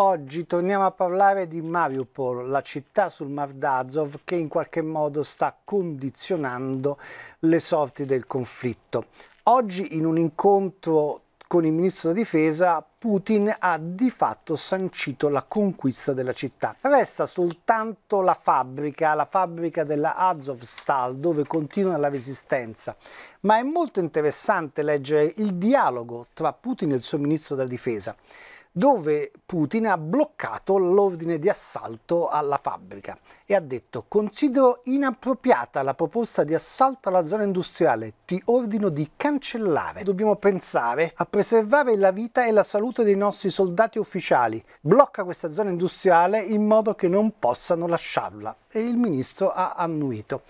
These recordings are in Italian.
Oggi torniamo a parlare di Mariupol, la città sul Mar d'Azov che in qualche modo sta condizionando le sorti del conflitto. Oggi in un incontro con il ministro della difesa Putin ha di fatto sancito la conquista della città. Resta soltanto la fabbrica, la fabbrica della Azovstal dove continua la resistenza, ma è molto interessante leggere il dialogo tra Putin e il suo ministro della difesa dove Putin ha bloccato l'ordine di assalto alla fabbrica e ha detto considero inappropriata la proposta di assalto alla zona industriale, ti ordino di cancellare. Dobbiamo pensare a preservare la vita e la salute dei nostri soldati ufficiali, blocca questa zona industriale in modo che non possano lasciarla e il ministro ha annuito.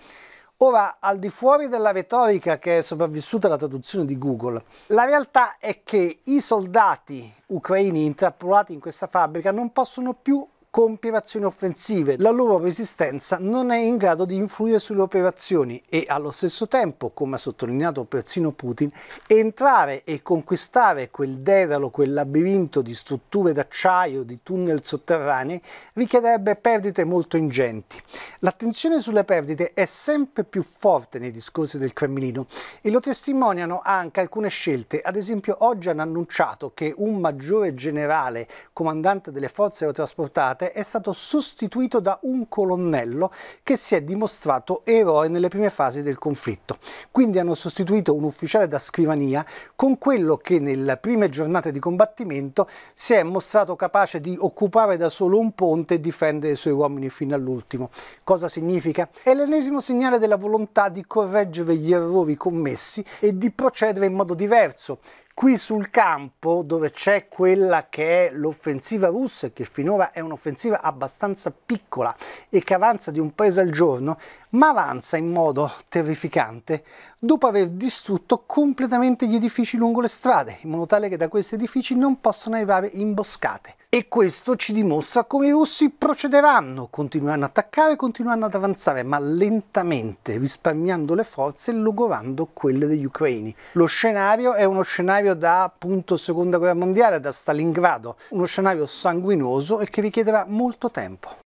Ora, al di fuori della retorica che è sopravvissuta alla traduzione di Google, la realtà è che i soldati ucraini intrappolati in questa fabbrica non possono più compiere azioni offensive, la loro resistenza non è in grado di influire sulle operazioni e allo stesso tempo, come ha sottolineato persino Putin, entrare e conquistare quel dedalo, quel labirinto di strutture d'acciaio, di tunnel sotterranei, richiederebbe perdite molto ingenti. L'attenzione sulle perdite è sempre più forte nei discorsi del Cremlino e lo testimoniano anche alcune scelte, ad esempio oggi hanno annunciato che un maggiore generale comandante delle forze aerotrasportate Arcate è stato sostituito da un colonnello che si è dimostrato eroe nelle prime fasi del conflitto. Quindi hanno sostituito un ufficiale da scrivania con quello che nelle prime giornate di combattimento si è mostrato capace di occupare da solo un ponte e difendere i suoi uomini fino all'ultimo. Cosa significa? È l'ennesimo segnale della volontà di correggere gli errori commessi e di procedere in modo diverso, qui sul campo dove c'è quella che è l'offensiva russa, che finora è un'offensiva abbastanza piccola e che avanza di un paese al giorno, ma avanza in modo terrificante dopo aver distrutto completamente gli edifici lungo le strade, in modo tale che da questi edifici non possano arrivare imboscate e questo ci dimostra come i russi procederanno, continueranno ad attaccare, continueranno ad avanzare, ma lentamente, risparmiando le forze e logorando quelle degli ucraini. Lo scenario è uno scenario da appunto seconda guerra mondiale, da Stalingrado, uno scenario sanguinoso e che richiederà molto tempo.